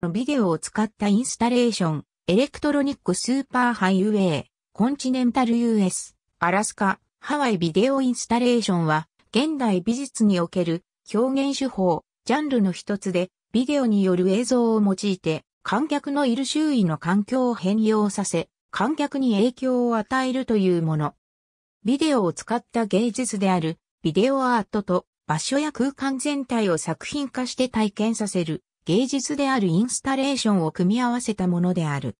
のビデオを使ったインスタレーション、エレクトロニックスーパーハイウェイ、コンチネンタル US、アラスカ、ハワイビデオインスタレーションは、現代美術における表現手法、ジャンルの一つで、ビデオによる映像を用いて、観客のいる周囲の環境を変容させ、観客に影響を与えるというもの。ビデオを使った芸術である、ビデオアートと場所や空間全体を作品化して体験させる、芸術であるインスタレーションを組み合わせたものである。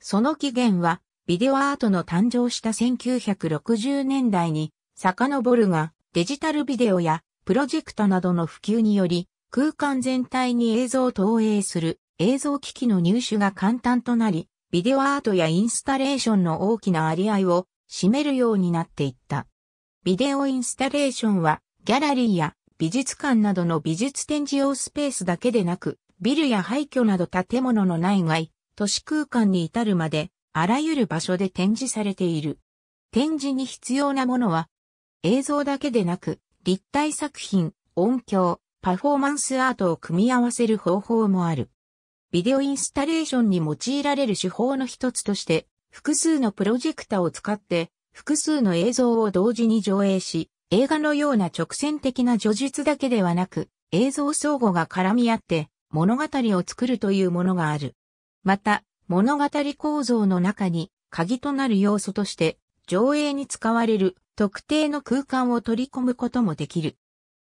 その起源は、ビデオアートの誕生した1960年代に遡るが、デジタルビデオやプロジェクトなどの普及により、空間全体に映像を投影する映像機器の入手が簡単となり、ビデオアートやインスタレーションの大きな割合を占めるようになっていった。ビデオインスタレーションは、ギャラリーや美術館などの美術展示用スペースだけでなく、ビルや廃墟など建物の内外、都市空間に至るまで、あらゆる場所で展示されている。展示に必要なものは、映像だけでなく、立体作品、音響、パフォーマンスアートを組み合わせる方法もある。ビデオインスタレーションに用いられる手法の一つとして、複数のプロジェクタを使って、複数の映像を同時に上映し、映画のような直線的な叙述だけではなく、映像相互が絡み合って物語を作るというものがある。また、物語構造の中に鍵となる要素として上映に使われる特定の空間を取り込むこともできる。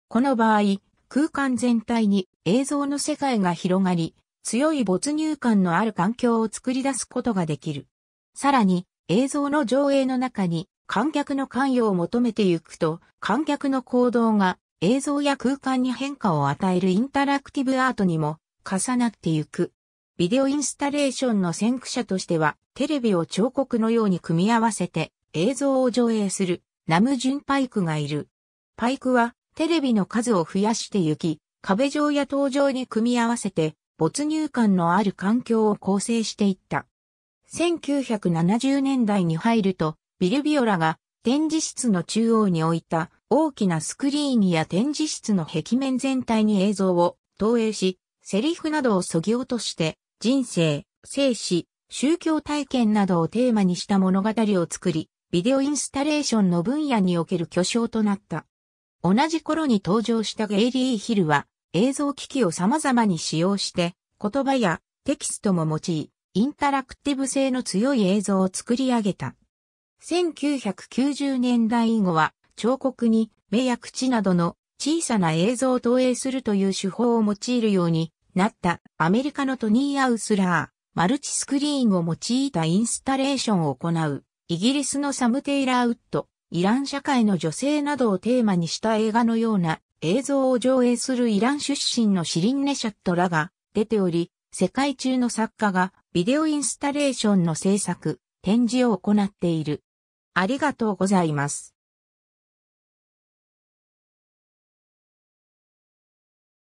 この場合、空間全体に映像の世界が広がり、強い没入感のある環境を作り出すことができる。さらに、映像の上映の中に観客の関与を求めてゆくと、観客の行動が映像や空間に変化を与えるインタラクティブアートにも重なってゆく。ビデオインスタレーションの先駆者としては、テレビを彫刻のように組み合わせて映像を上映するナムジュンパイクがいる。パイクはテレビの数を増やしてゆき、壁上や登場に組み合わせて没入感のある環境を構成していった。1970年代に入ると、ビルビオラが展示室の中央に置いた大きなスクリーンや展示室の壁面全体に映像を投影し、セリフなどをそぎ落として人生、生死、宗教体験などをテーマにした物語を作り、ビデオインスタレーションの分野における巨匠となった。同じ頃に登場したゲイリー・ヒルは映像機器を様々に使用して言葉やテキストも用い、インタラクティブ性の強い映像を作り上げた。1990年代以後は彫刻に目や口などの小さな映像を投影するという手法を用いるようになったアメリカのトニー・アウスラー、マルチスクリーンを用いたインスタレーションを行う、イギリスのサム・テイラー・ウッド、イラン社会の女性などをテーマにした映画のような映像を上映するイラン出身のシリン・ネシャットらが出ており、世界中の作家がビデオインスタレーションの制作、展示を行っている。ありがとうございます。